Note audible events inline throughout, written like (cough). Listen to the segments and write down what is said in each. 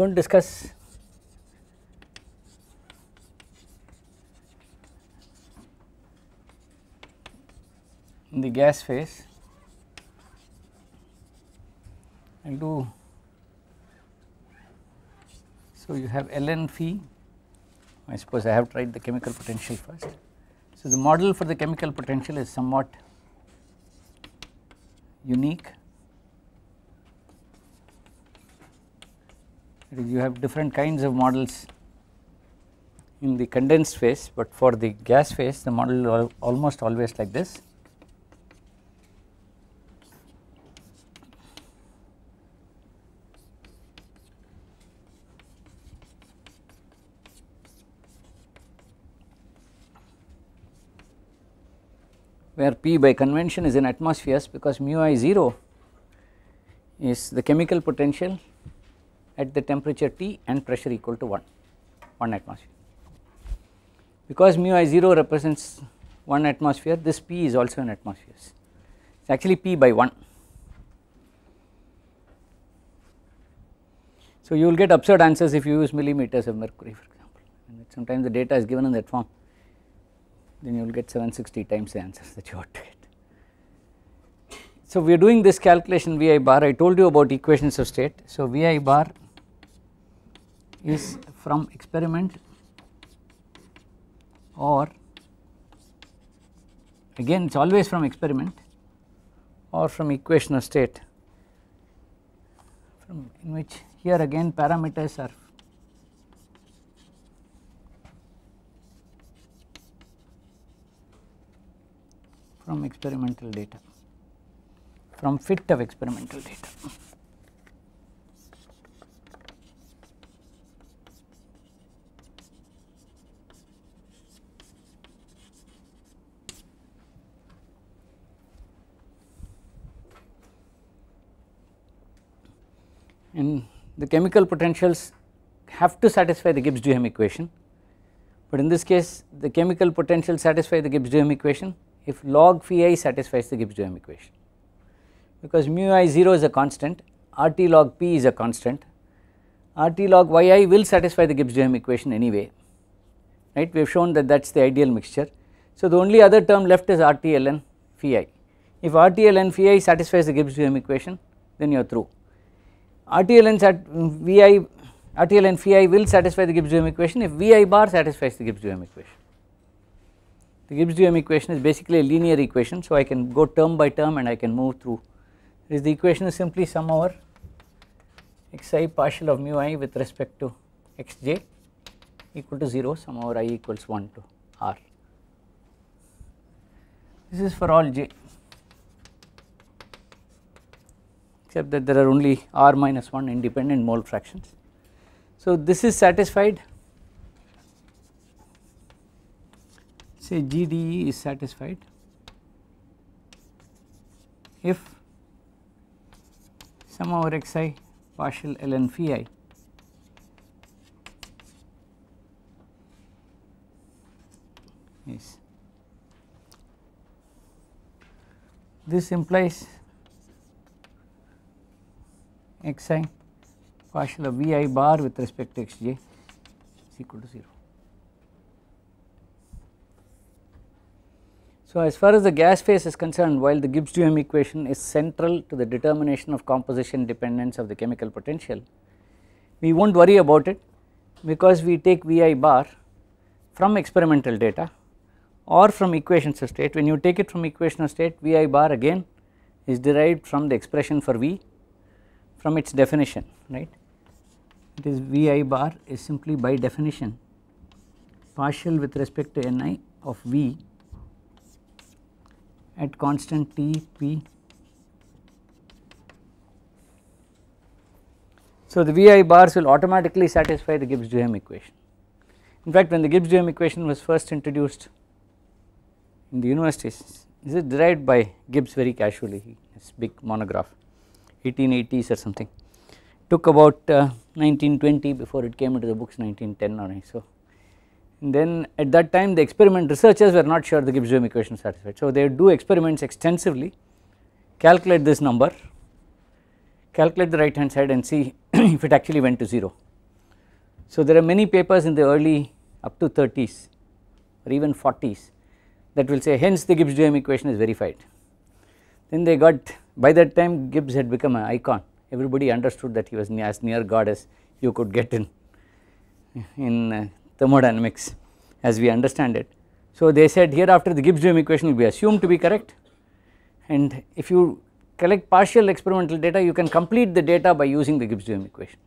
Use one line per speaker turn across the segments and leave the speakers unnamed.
going to discuss in the gas phase and do so you have ln phi I suppose I have tried the chemical potential first. So, the model for the chemical potential is somewhat unique you have different kinds of models in the condensed phase, but for the gas phase the model al almost always like this. where P by convention is in atmospheres because mu i 0 is the chemical potential at the temperature T and pressure equal to 1, 1 atmosphere. Because mu i 0 represents 1 atmosphere, this P is also in atmosphere. It is actually P by 1. So, you will get absurd answers if you use millimeters of mercury for example and sometimes the data is given in that form then you will get 760 times the answers (laughs) that you ought to get. So, we are doing this calculation V i bar I told you about equations of state. So, V i bar is from experiment or again it is always from experiment or from equational state from in which here again parameters are from experimental data from fit of experimental data. and the chemical potentials have to satisfy the Gibbs-Duhem equation, but in this case the chemical potential satisfy the Gibbs-Duhem equation if log phi i satisfies the Gibbs-Duhem equation. Because mu i 0 is a constant, RT log p is a constant, RT log yi will satisfy the Gibbs-Duhem equation anyway, right. We have shown that that is the ideal mixture. So, the only other term left is RT ln phi i. If RT ln phi i satisfies the Gibbs-Duhem equation, then you are through. RTLNs at Vi RTL and phi mm, will satisfy the Gibbs duhem equation if Vi bar satisfies the Gibbs duhem equation. The Gibbs duhem equation is basically a linear equation so I can go term by term and I can move through is the equation is simply sum over xi partial of mu i with respect to xj equal to 0 sum over i equals 1 to r. This is for all j. except that there are only r minus 1 independent mole fractions. So, this is satisfied say GDE is satisfied if sum over xi partial ln phi is this implies xi partial of vi bar with respect to xj is equal to 0. So, as far as the gas phase is concerned while the Gibbs duhem equation is central to the determination of composition dependence of the chemical potential, we will not worry about it because we take Vi bar from experimental data or from equations of state. When you take it from equation of state Vi bar again is derived from the expression for V from its definition right it is vi bar is simply by definition partial with respect to ni of v at constant t p. So, the vi bars will automatically satisfy the Gibbs-Duhem equation. In fact, when the Gibbs-Duhem equation was first introduced in the universities, this is derived by Gibbs very casually, his big monograph. 1880s or something. Took about uh, 1920 before it came into the books 1910 or so. And then at that time the experiment researchers were not sure the Gibbs-Bohm equation satisfied. So they do experiments extensively, calculate this number, calculate the right hand side and see (clears throat) if it actually went to 0. So there are many papers in the early up to 30s or even 40s that will say hence the Gibbs-Duhem equation is verified. Then they got by that time Gibbs had become an icon, everybody understood that he was as near God as you could get in, in uh, thermodynamics as we understand it. So, they said hereafter the Gibbs-Duhem equation will be assumed to be correct and if you collect partial experimental data you can complete the data by using the Gibbs-Duhem equation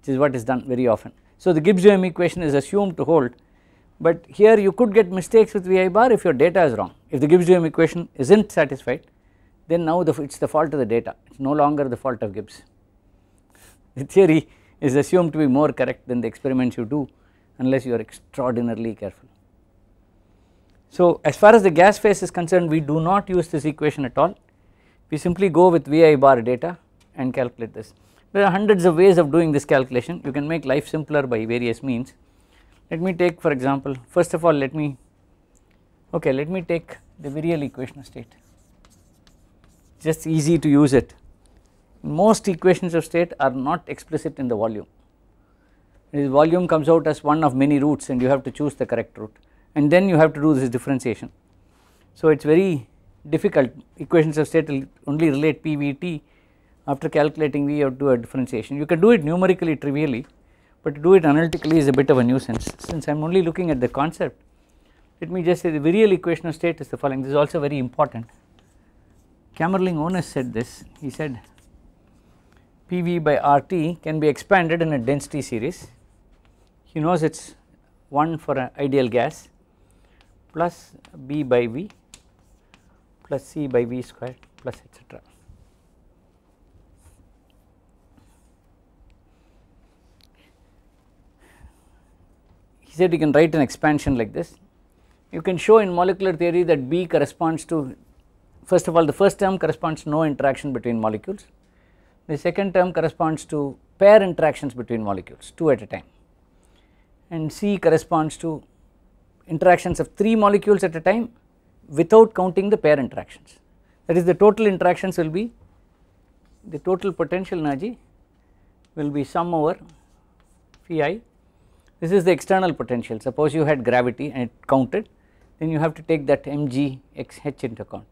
which is what is done very often. So, the Gibbs-Duhem equation is assumed to hold but here you could get mistakes with Vi bar if your data is wrong. If the Gibbs-Duhem equation is not satisfied then now the, it is the fault of the data, it is no longer the fault of Gibbs. The theory is assumed to be more correct than the experiments you do unless you are extraordinarily careful. So, as far as the gas phase is concerned we do not use this equation at all, we simply go with Vi bar data and calculate this. There are hundreds of ways of doing this calculation, you can make life simpler by various means. Let me take for example, first of all let me, okay let me take the virial equation of state just easy to use it. Most equations of state are not explicit in the volume. The volume comes out as one of many roots and you have to choose the correct root and then you have to do this differentiation. So it is very difficult equations of state will only relate PVT after calculating V you have to do a differentiation. You can do it numerically trivially but to do it analytically is a bit of a nuisance since I am only looking at the concept let me just say the virial equation of state is the following this is also very important Kamerling Onus said this, he said PV by RT can be expanded in a density series. He knows it is 1 for an ideal gas plus B by V plus C by V square plus etc. He said you can write an expansion like this. You can show in molecular theory that B corresponds to first of all the first term corresponds to no interaction between molecules, the second term corresponds to pair interactions between molecules 2 at a time and C corresponds to interactions of 3 molecules at a time without counting the pair interactions that is the total interactions will be the total potential energy will be sum over phi this is the external potential suppose you had gravity and it counted then you have to take that mg x h into account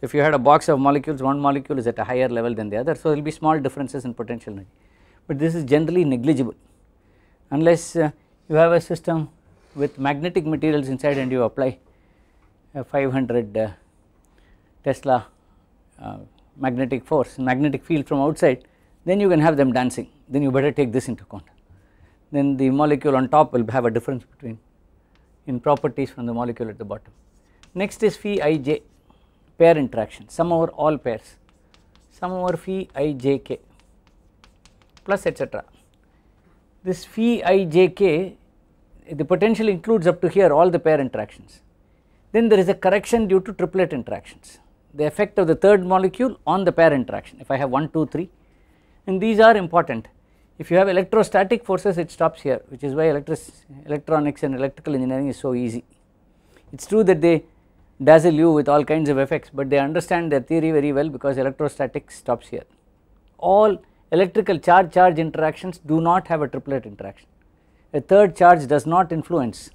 so, if you had a box of molecules, one molecule is at a higher level than the other, so there will be small differences in potential energy, but this is generally negligible unless uh, you have a system with magnetic materials inside and you apply 500 uh, Tesla uh, magnetic force, magnetic field from outside, then you can have them dancing, then you better take this into account. Then the molecule on top will have a difference between in properties from the molecule at the bottom. Next is phi ij pair interaction sum over all pairs sum over phi i j k plus etc. This phi i j k the potential includes up to here all the pair interactions. Then there is a correction due to triplet interactions the effect of the third molecule on the pair interaction if I have 1, 2, 3 and these are important. If you have electrostatic forces it stops here which is why electronics and electrical engineering is so easy. It is true that they dazzle you with all kinds of effects, but they understand their theory very well because electrostatics stops here. All electrical charge charge interactions do not have a triplet interaction. A third charge does not influence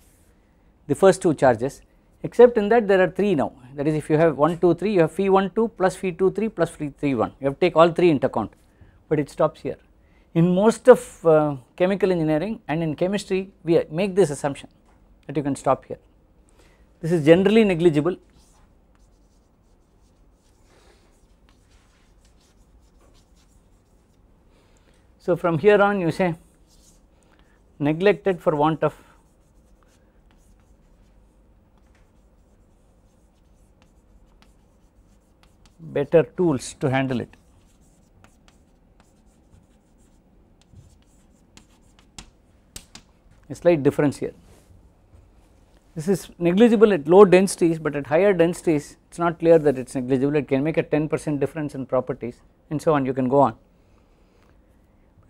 the first two charges except in that there are 3 now that is if you have 1 2 3 you have phi 1 2 plus phi 2 3 plus phi 3 1 you have to take all 3 into account but it stops here. In most of uh, chemical engineering and in chemistry we make this assumption that you can stop here this is generally negligible. So, from here on you say neglected for want of better tools to handle it. A slight difference here. This is negligible at low densities, but at higher densities it is not clear that it is negligible, it can make a 10 percent difference in properties and so on you can go on.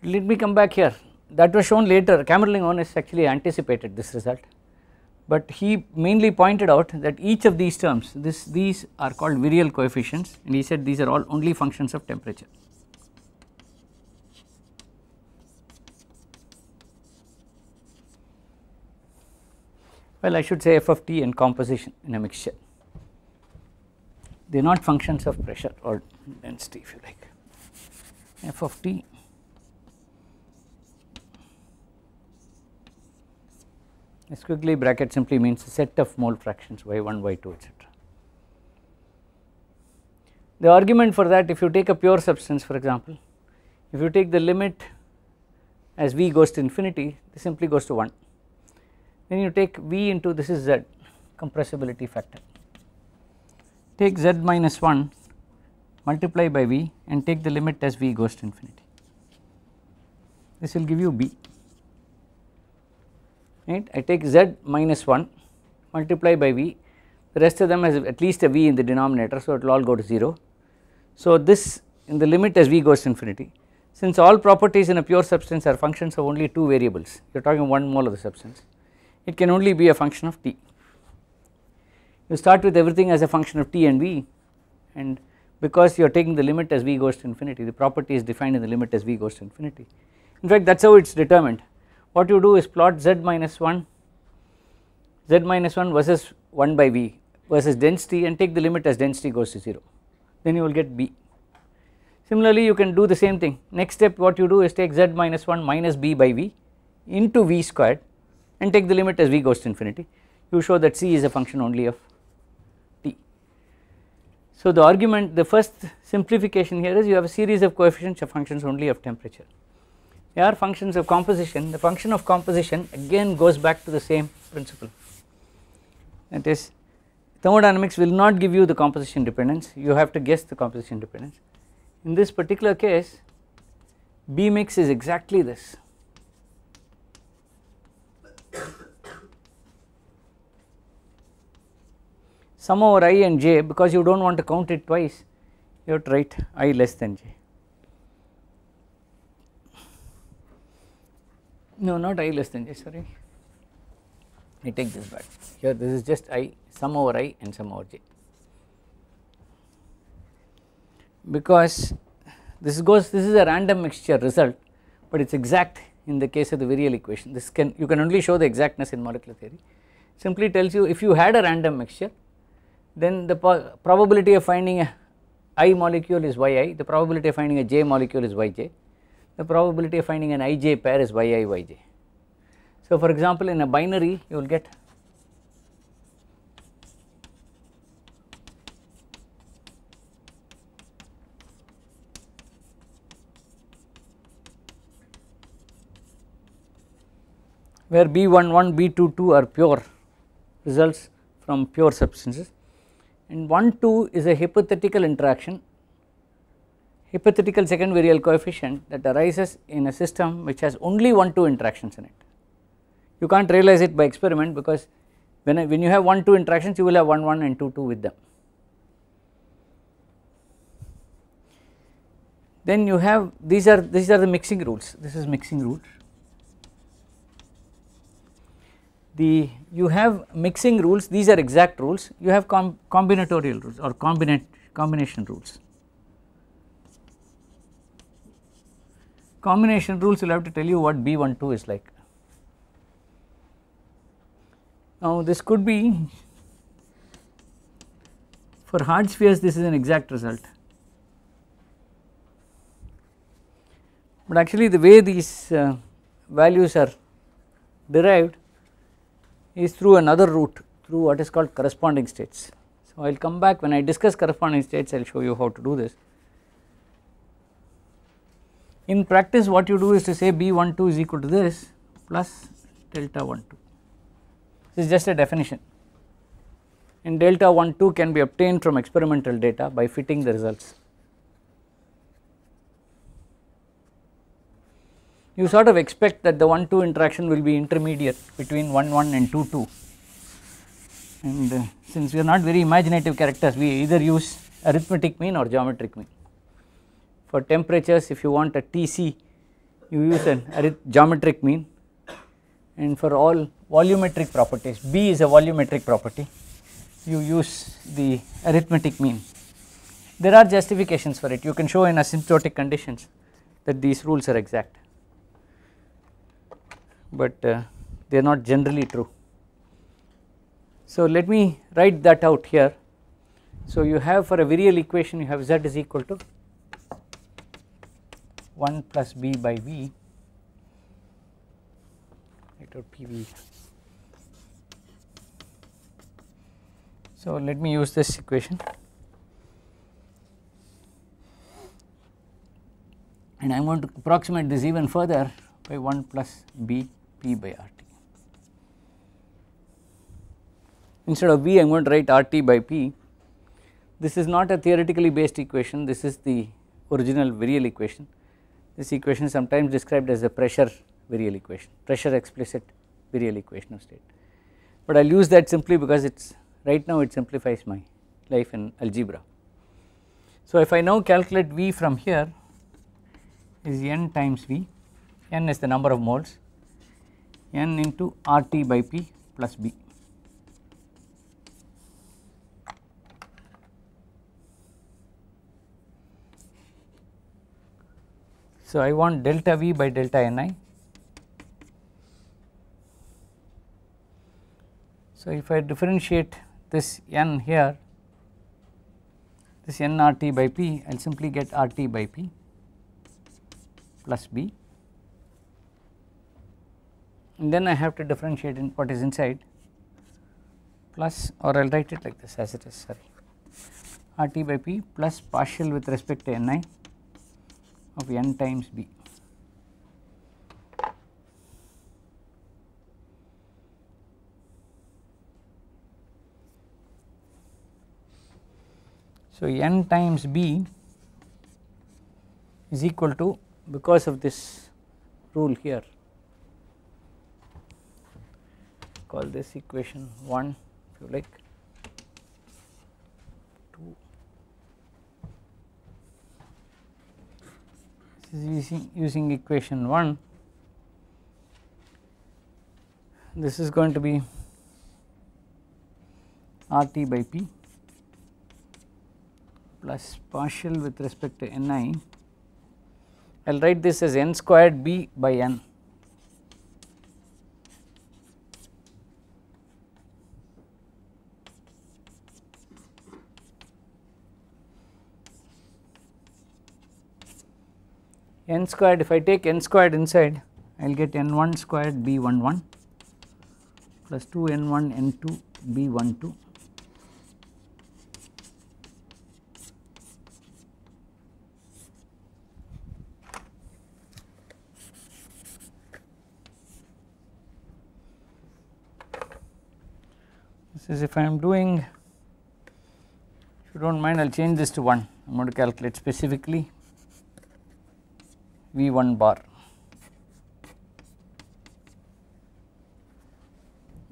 Let me come back here that was shown later Kamerling one is actually anticipated this result, but he mainly pointed out that each of these terms this these are called virial coefficients and he said these are all only functions of temperature. well I should say f of t and composition in a mixture. They are not functions of pressure or density if you like f of t This quickly bracket simply means a set of mole fractions y1, y2 etc. The argument for that if you take a pure substance for example, if you take the limit as v goes to infinity, this simply goes to 1 then you take V into this is Z compressibility factor. Take Z minus 1 multiply by V and take the limit as V goes to infinity. This will give you B right. I take Z minus 1 multiply by V the rest of them has at least a V in the denominator so it will all go to 0. So this in the limit as V goes to infinity since all properties in a pure substance are functions of only two variables you are talking one mole of the substance it can only be a function of t. You start with everything as a function of t and v and because you are taking the limit as v goes to infinity the property is defined in the limit as v goes to infinity. In fact that is how it is determined what you do is plot z minus 1 z minus 1 versus 1 by v versus density and take the limit as density goes to 0 then you will get b. Similarly you can do the same thing next step what you do is take z minus 1 minus b by v into v squared and take the limit as v goes to infinity you show that c is a function only of t. So the argument the first simplification here is you have a series of coefficients of functions only of temperature they are functions of composition the function of composition again goes back to the same principle that is thermodynamics will not give you the composition dependence you have to guess the composition dependence in this particular case B mix is exactly this sum over i and j because you do not want to count it twice you have to write i less than j. No not i less than j sorry I take this back here this is just i sum over i and sum over j because this goes this is a random mixture result but it is exact in the case of the virial equation this can you can only show the exactness in molecular theory simply tells you if you had a random mixture then the probability of finding a i molecule is yi, the probability of finding a j molecule is yj, the probability of finding an ij pair is yi yj. So, for example, in a binary you will get where B11, B22 are pure results from pure substances and 1 2 is a hypothetical interaction hypothetical second variable coefficient that arises in a system which has only 1 2 interactions in it. You can't realize it by experiment because when, when you have 1 2 interactions you will have 1 1 and 2 2 with them. Then you have these are these are the mixing rules this is mixing rule the you have mixing rules these are exact rules you have com combinatorial rules or combinat combination rules. Combination rules will have to tell you what B12 is like. Now this could be for hard spheres this is an exact result. But actually the way these uh, values are derived is through another route through what is called corresponding states. So, I will come back when I discuss corresponding states I will show you how to do this. In practice what you do is to say B12 is equal to this plus delta 12 this is just a definition and delta 12 can be obtained from experimental data by fitting the results. you sort of expect that the 1 2 interaction will be intermediate between 1 1 and 2 2 and uh, since we are not very imaginative characters we either use arithmetic mean or geometric mean. For temperatures if you want a TC you use an geometric mean and for all volumetric properties B is a volumetric property you use the arithmetic mean. There are justifications for it you can show in asymptotic conditions that these rules are exact but uh, they are not generally true. So, let me write that out here. So, you have for a virial equation you have z is equal to 1 plus b by v out pv. So, let me use this equation and I am going to approximate this even further by 1 plus b p by r t. Instead of b I am going to write r t by p. This is not a theoretically based equation, this is the original virial equation. This equation is sometimes described as the pressure virial equation, pressure explicit virial equation of state. But I will use that simply because it is right now it simplifies my life in algebra. So, if I now calculate V from here is n times V n is the number of moles n into R t by p plus b. So, I want delta V by delta N i. So, if I differentiate this N here, this N R t by P, I will simply get R t by P plus B and then I have to differentiate in what is inside plus or I will write it like this as it is sorry r t by p plus partial with respect to n i of n times b. So, n times b is equal to because of this rule here call this equation 1 if you like 2 this is using, using equation 1 this is going to be RT by P plus partial with respect to Ni I will write this as n squared b by n n squared if I take n squared inside I will get n1 squared b11 one one 2 n1 n2 b one two. this is if I am doing if you do not mind I will change this to 1 I am going to calculate specifically V 1 bar.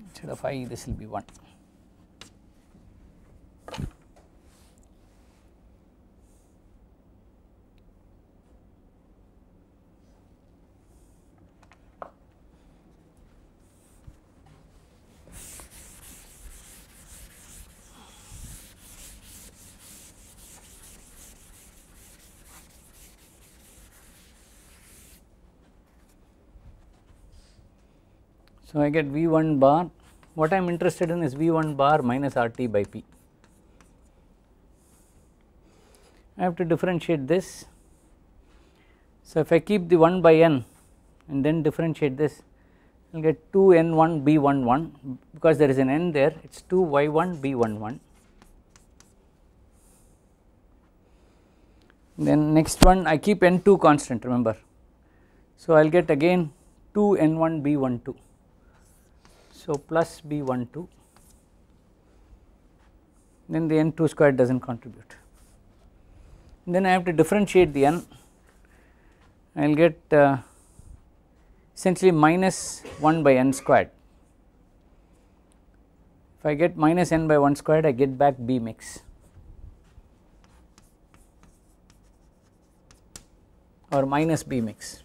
Instead of i this will be 1. So, I get V1 bar what I am interested in is V1 bar minus RT by P. I have to differentiate this. So, if I keep the 1 by n and then differentiate this I will get 2 n1 b11 because there is an n there it is 2 y1 b11. Then next one I keep n2 constant remember. So, I will get again 2 n1 b12. So, plus B 1 2 then the n 2 square does not contribute. And then I have to differentiate the n I will get uh, essentially minus 1 by n squared. If I get minus n by 1 squared I get back B mix or minus B mix.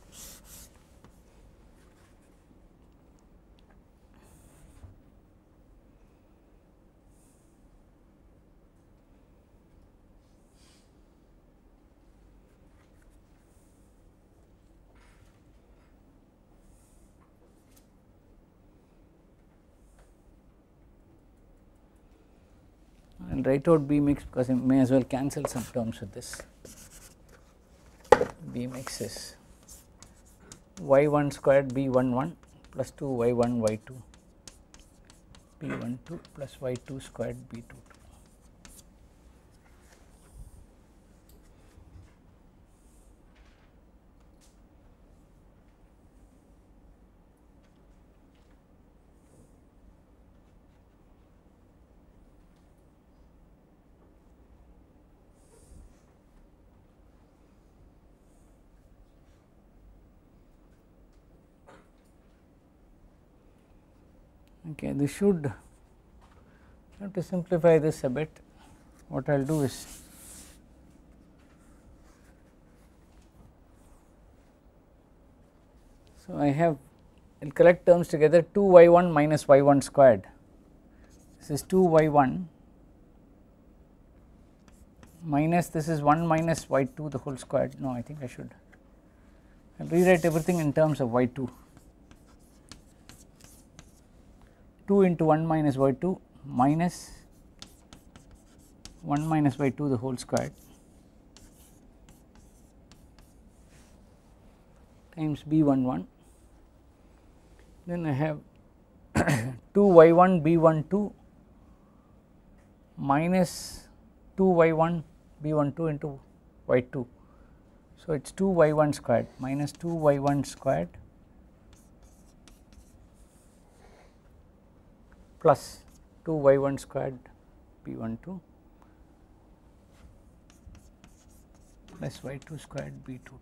write out b mix because I may as well cancel some terms with this. B mix is y1 squared b11 plus 2 y1 y2 b12 plus y2 squared b22. Okay, this should have to simplify this a bit. What I will do is so I have I will collect terms together 2 y1 minus y1 squared. This is 2 y1 minus this is 1 minus y2 the whole squared. No, I think I should I will rewrite everything in terms of y2. 2 into 1 minus y 2 minus 1 minus y 2 the whole square times b 1 1 then I have (coughs) 2 y 1 b 1 2 minus 2 y 1 b 1 2 into y 2. So, it is 2 y 1 squared minus 2 y 1 squared plus 2 y1 squared b two plus y2 squared b two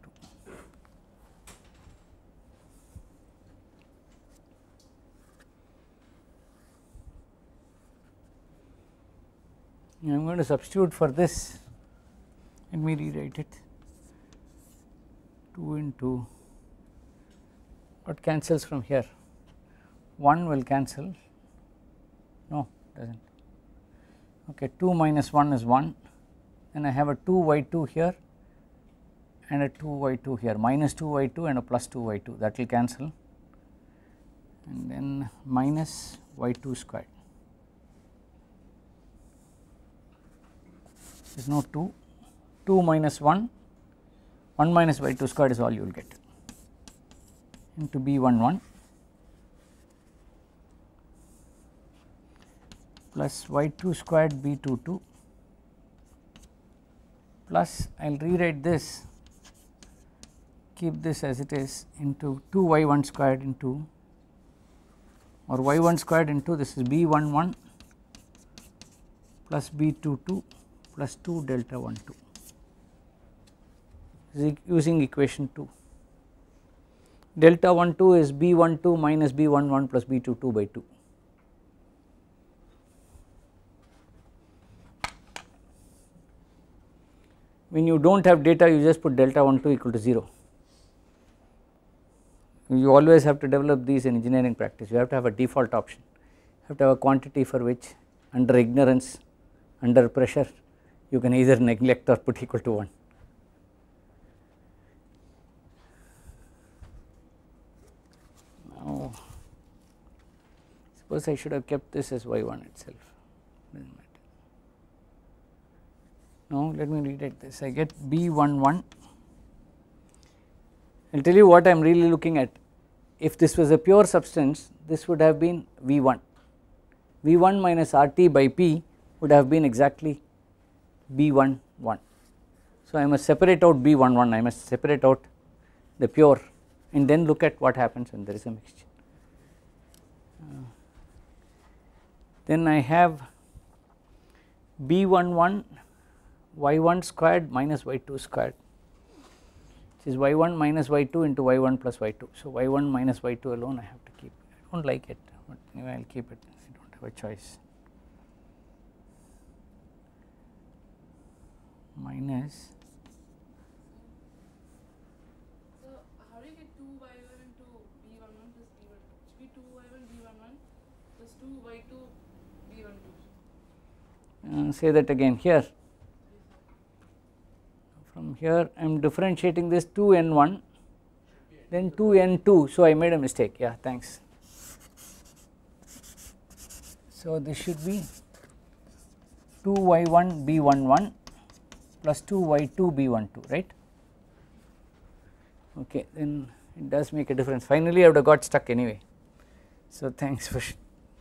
I am going to substitute for this let me rewrite it 2 into what cancels from here 1 will cancel does not okay 2 minus 1 is 1 then I have a 2 y 2 here and a 2 y 2 here minus 2 y 2 and a plus 2 y 2 that will cancel and then minus y 2 squared there is no 2 2 minus 1 1 minus y 2 squared is all you will get into b 1 1 plus y2 squared b two two plus I will rewrite this keep this as it is into 2 y1 squared into or y1 squared into this is b one one plus b22 two 2 plus two delta 1 2 using equation 2 delta 1 2 is b one two minus b one one plus b two two by 2 when you do not have data you just put delta 1 2 equal to 0. You always have to develop these in engineering practice, you have to have a default option, you have to have a quantity for which under ignorance, under pressure you can either neglect or put equal to 1. Now suppose I should have kept this as y1 itself. Now let me rewrite this. I get B11. I'll tell you what I'm really looking at. If this was a pure substance, this would have been V1. V1 minus RT by P would have been exactly B11. So I must separate out B11. I must separate out the pure and then look at what happens when there is a mixture. Uh, then I have B11 y1 squared minus y2 squared this is y1 minus y2 into y1 plus y2. So, y1 minus y2 alone I have to keep I do not like it but anyway I will keep it I do not have a choice minus Uh, say that again here from here I am differentiating this 2n1 then 2n2 so I made a mistake yeah thanks. So this should be 2y1 b11 plus 2y2 b12 right okay then it does make a difference finally I would have got stuck anyway. So thanks for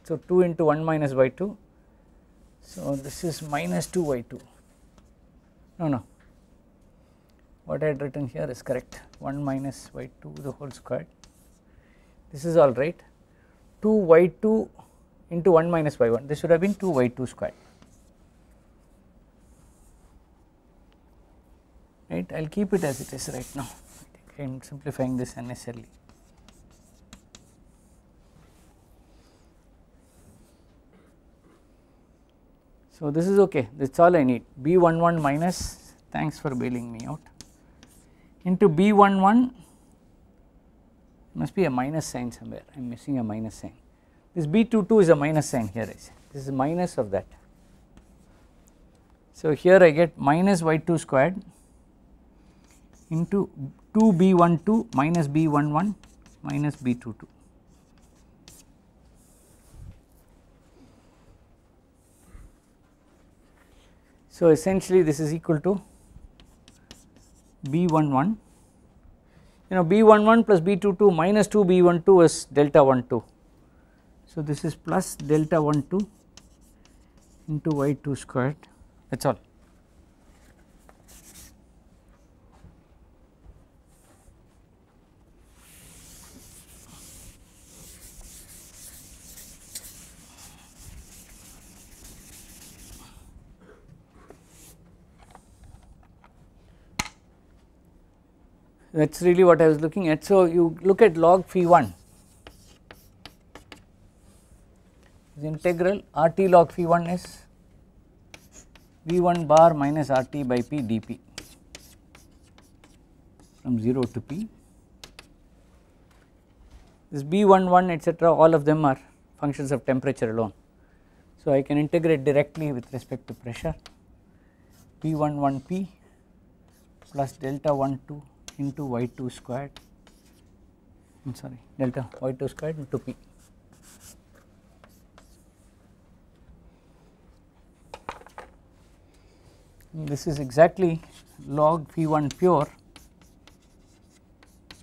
so 2 into 1 minus y2 so this is minus 2y2 no no what I had written here is correct 1 minus y 2 the whole square. this is all right 2 y 2 into 1 minus y 1 this should have been 2 y 2 squared right I will keep it as it is right now I am simplifying this unnecessarily. So, this is okay that is all I need b 11 minus thanks for bailing me out into B11 must be a minus sign somewhere I am missing a minus sign this B22 is a minus sign here this is minus of that. So here I get minus y2 squared into 2 B12 minus B11 minus B22. So essentially this is equal to B11 you know B11 plus B22 minus 2 B12 is delta 12. So, this is plus delta 12 into Y2 squared that is all. that is really what I was looking at. So, you look at log phi 1 is integral r t log phi 1 is v 1 bar minus r t by p dp from 0 to p. This b 1 1 etcetera all of them are functions of temperature alone. So, I can integrate directly with respect to pressure p 1 1 p plus delta 1 2 into y2 squared I'm hmm, sorry delta y2 squared into p. This is exactly log p1 pure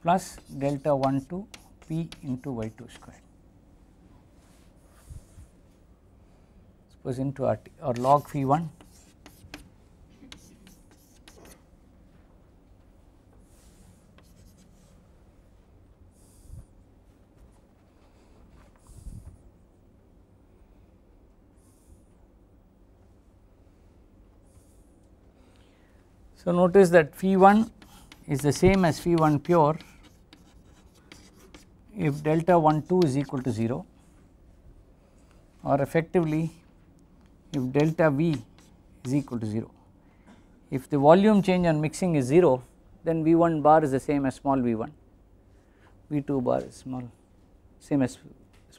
plus delta 1 to p into y2 squared. Suppose into RT or log p 1 So, notice that phi 1 is the same as phi 1 pure if delta 1 2 is equal to 0 or effectively if delta V is equal to 0. If the volume change on mixing is 0 then V1 bar is the same as small v1, V2 bar is small same as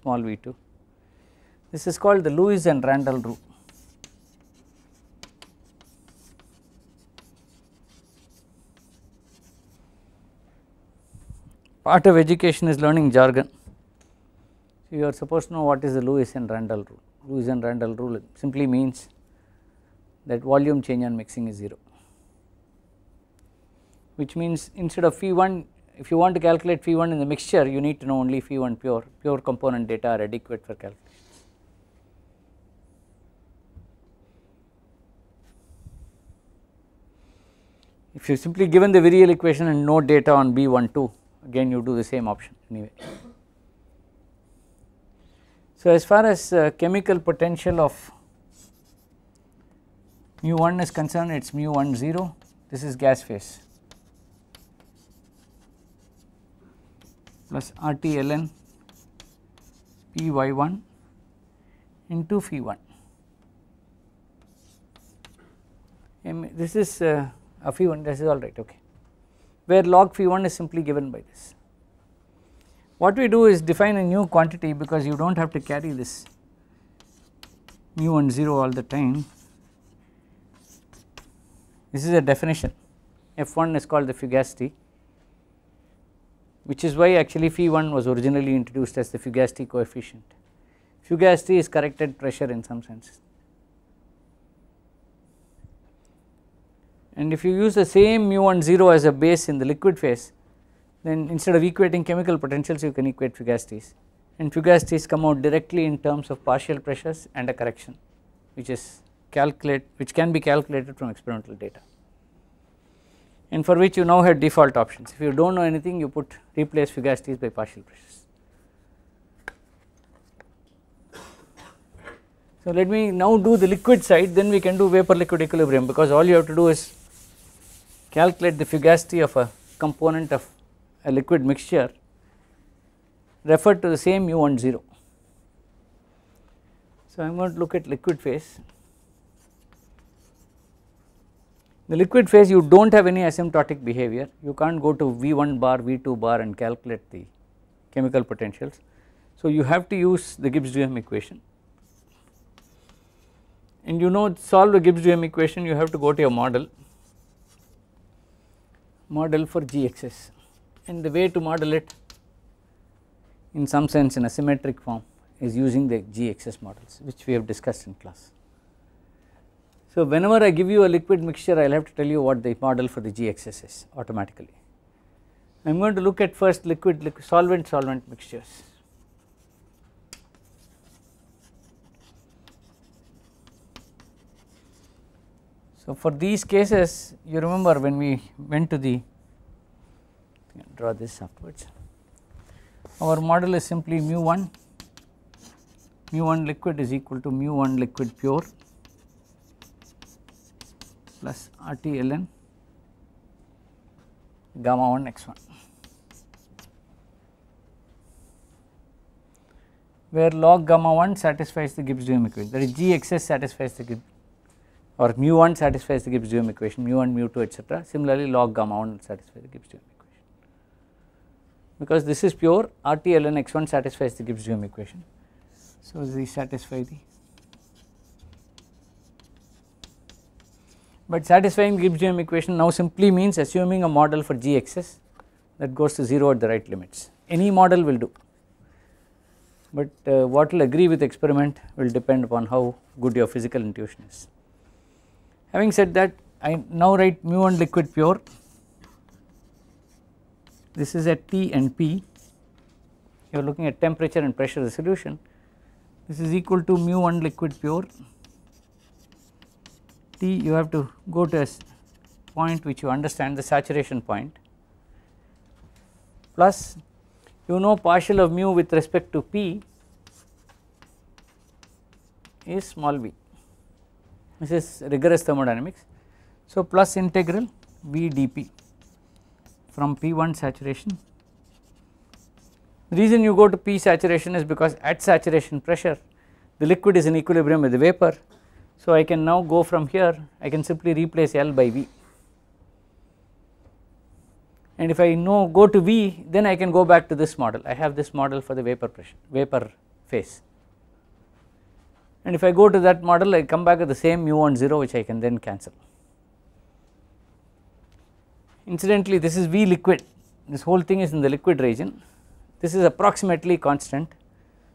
small v2. This is called the Lewis and Randall rule. part of education is learning jargon. So, you are supposed to know what is the Lewis and Randall rule. Lewis and Randall rule simply means that volume change on mixing is 0, which means instead of phi 1 if you want to calculate phi 1 in the mixture you need to know only phi 1 pure, pure component data are adequate for calculation. If you simply given the virial equation and no data on B12 again you do the same option anyway. So, as far as uh, chemical potential of mu 1 is concerned it is mu 1 0 this is gas phase plus RT ln P y 1 into phi 1. this is uh, a phi 1 this is all right okay where log phi 1 is simply given by this. What we do is define a new quantity because you do not have to carry this mu and 0 all the time. This is a definition f1 is called the fugacity which is why actually phi 1 was originally introduced as the fugacity coefficient. Fugacity is corrected pressure in some senses. And if you use the same mu 1 0 as a base in the liquid phase, then instead of equating chemical potentials you can equate fugacities and fugacities come out directly in terms of partial pressures and a correction which is calculate which can be calculated from experimental data and for which you now have default options. If you do not know anything you put replace fugacities by partial pressures. So, let me now do the liquid side then we can do vapor liquid equilibrium because all you have to do is calculate the fugacity of a component of a liquid mixture refer to the same u 1 0. So, I am going to look at liquid phase. The liquid phase you do not have any asymptotic behavior, you cannot go to V 1 bar, V 2 bar and calculate the chemical potentials. So, you have to use the Gibbs-Duhem equation and you know solve the Gibbs-Duhem equation you have to go to your model model for Gxs and the way to model it in some sense in a symmetric form is using the Gxs models which we have discussed in class. So, whenever I give you a liquid mixture I will have to tell you what the model for the Gxs is automatically. I am going to look at first liquid, liquid solvent solvent mixtures. So, for these cases you remember when we went to the draw this afterwards our model is simply mu 1 mu 1 liquid is equal to mu 1 liquid pure plus RT ln gamma 1 x 1 where log gamma 1 satisfies the Gibbs duhem equation that is GXS satisfies the Gibbs or mu 1 satisfies the Gibbs duhem equation mu 1 mu 2 etc. Similarly log gamma 1 satisfies the Gibbs duhem equation because this is pure RT ln x 1 satisfies the Gibbs duhem equation. So these satisfy the but satisfying Gibbs duhem equation now simply means assuming a model for GXS that goes to 0 at the right limits any model will do but uh, what will agree with experiment will depend upon how good your physical intuition is. Having said that I now write mu 1 liquid pure this is at T and P you are looking at temperature and pressure of the solution this is equal to mu 1 liquid pure T you have to go to a point which you understand the saturation point plus you know partial of mu with respect to P is small b this is rigorous thermodynamics. So, plus integral V dp from P1 saturation. The reason you go to P saturation is because at saturation pressure the liquid is in equilibrium with the vapor. So, I can now go from here I can simply replace L by V and if I know go to V then I can go back to this model I have this model for the vapor pressure vapor phase and if I go to that model I come back with the same mu 1 0 which I can then cancel. Incidentally this is V liquid this whole thing is in the liquid region this is approximately constant.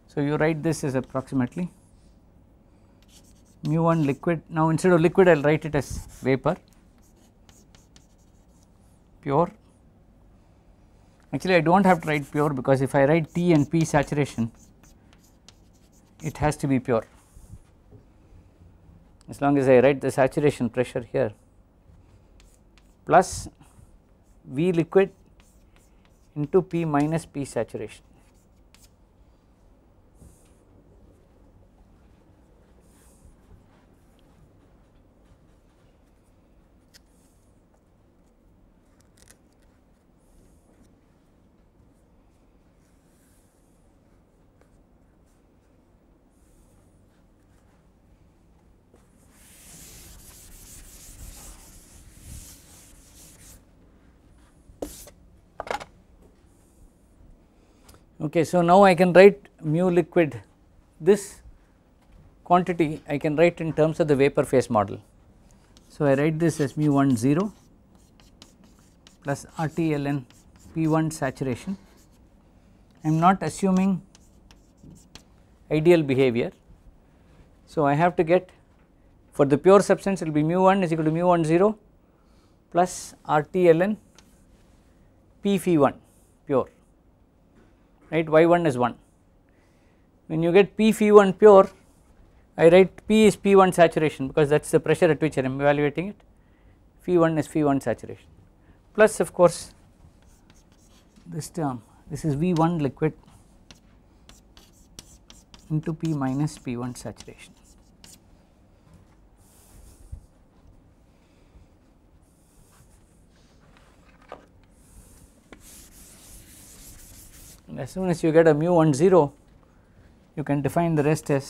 So, you write this as approximately mu 1 liquid now instead of liquid I will write it as vapor pure actually I do not have to write pure because if I write T and P saturation it has to be pure as long as I write the saturation pressure here plus V liquid into P minus P saturation. Okay, so now I can write mu liquid this quantity I can write in terms of the vapor phase model. So, I write this as mu 1 0 plus RTLN P 1 saturation. I am not assuming ideal behavior. So, I have to get for the pure substance it will be mu 1 is equal to mu 1 0 plus RTLN P phi 1 pure right y1 is 1. When you get P Phi1 pure I write P is P1 saturation because that is the pressure at which I am evaluating it Phi1 is Phi1 saturation plus of course this term this is V1 liquid into P minus P1 saturation And as soon as you get a mu 1 0 you can define the rest as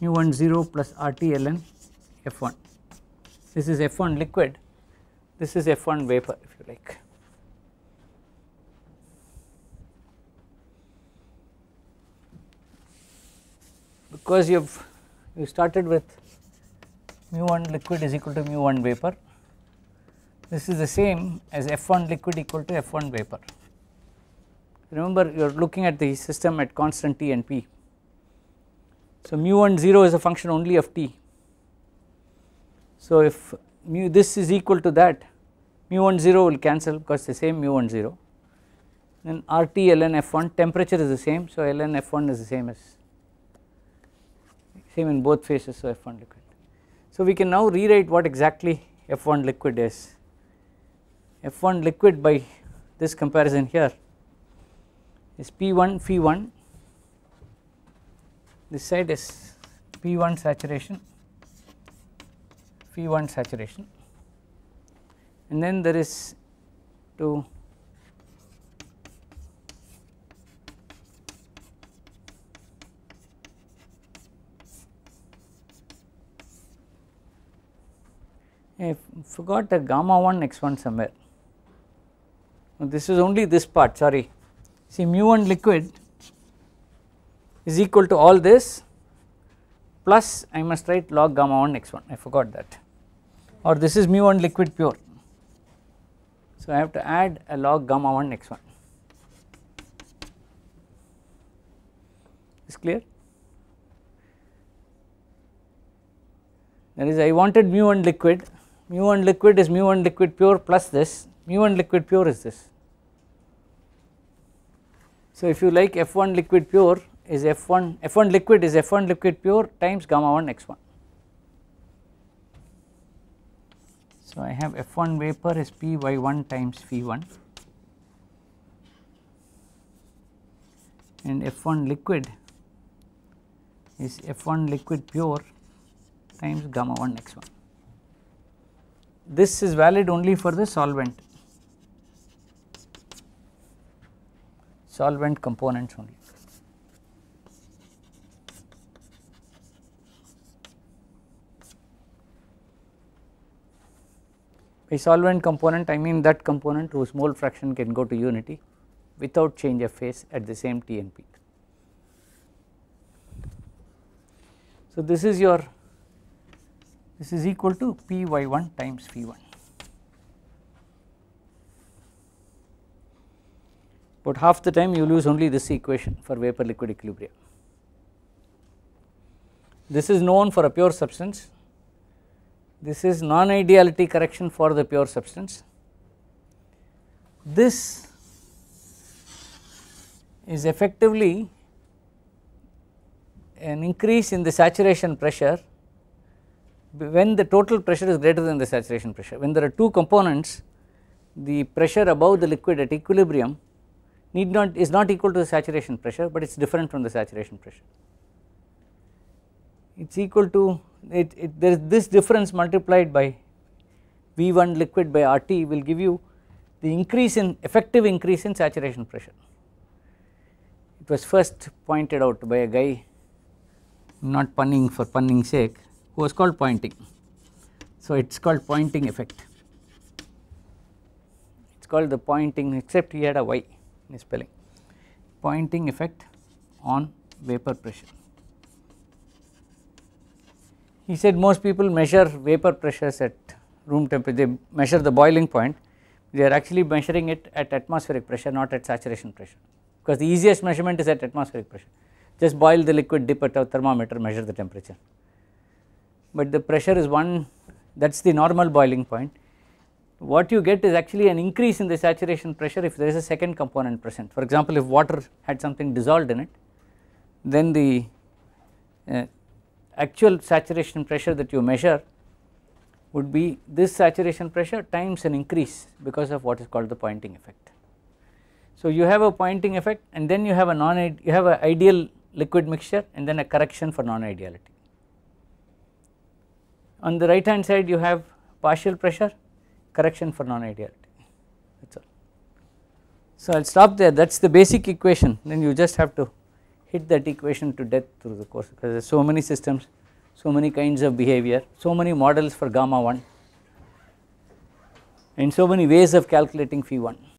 mu 1 0 plus RT ln f 1. This is f 1 liquid, this is f 1 vapor if you like. Because you have you started with mu 1 liquid is equal to mu 1 vapor, this is the same as f 1 liquid equal to f 1 vapor remember you are looking at the system at constant t and p. So, mu 1 0 is a function only of t. So, if mu this is equal to that mu 1 0 will cancel because the same mu 1 0 then RT ln F1 temperature is the same. So, ln F1 is the same as same in both phases. So, F1 liquid. So, we can now rewrite what exactly F1 liquid is F1 liquid by this comparison here is P1 Phi1 this side is P1 saturation Phi1 saturation and then there is to I forgot the gamma 1 x 1 somewhere. This is only this part sorry See mu 1 liquid is equal to all this plus I must write log gamma 1 x 1 I forgot that or this is mu 1 liquid pure. So, I have to add a log gamma 1 x 1 is clear. That is I wanted mu 1 liquid, mu 1 liquid is mu 1 liquid pure plus this, mu 1 liquid pure is this. So, if you like F1 liquid pure is F1, F1 liquid is F1 liquid pure times gamma 1 X1. So, I have F1 vapor is P Y1 times v one and F1 liquid is F1 liquid pure times gamma 1 X1. This is valid only for the solvent solvent components only. By solvent component I mean that component whose mole fraction can go to unity without change of phase at the same T and P. So, this is your this is equal to P y 1 times v 1. but half the time you will use only this equation for vapor liquid equilibrium. This is known for a pure substance, this is non-ideality correction for the pure substance. This is effectively an increase in the saturation pressure when the total pressure is greater than the saturation pressure. When there are two components, the pressure above the liquid at equilibrium need not is not equal to the saturation pressure, but it is different from the saturation pressure. It is equal to it, it there is this difference multiplied by V1 liquid by RT will give you the increase in effective increase in saturation pressure. It was first pointed out by a guy not punning for punning sake who was called pointing. So, it is called pointing effect, it is called the pointing except he had a y spelling pointing effect on vapor pressure. He said most people measure vapor pressures at room temperature, they measure the boiling point, they are actually measuring it at atmospheric pressure not at saturation pressure because the easiest measurement is at atmospheric pressure. Just boil the liquid, dip at a thermometer, measure the temperature. But the pressure is one that is the normal boiling point what you get is actually an increase in the saturation pressure if there is a second component present. For example, if water had something dissolved in it, then the uh, actual saturation pressure that you measure would be this saturation pressure times an increase because of what is called the pointing effect. So, you have a pointing effect and then you have a non you have an ideal liquid mixture and then a correction for non ideality. On the right hand side you have partial pressure correction for non-ideality that is all. So I will stop there that is the basic equation then you just have to hit that equation to death through the course because there are so many systems, so many kinds of behavior, so many models for gamma 1 and so many ways of calculating phi 1.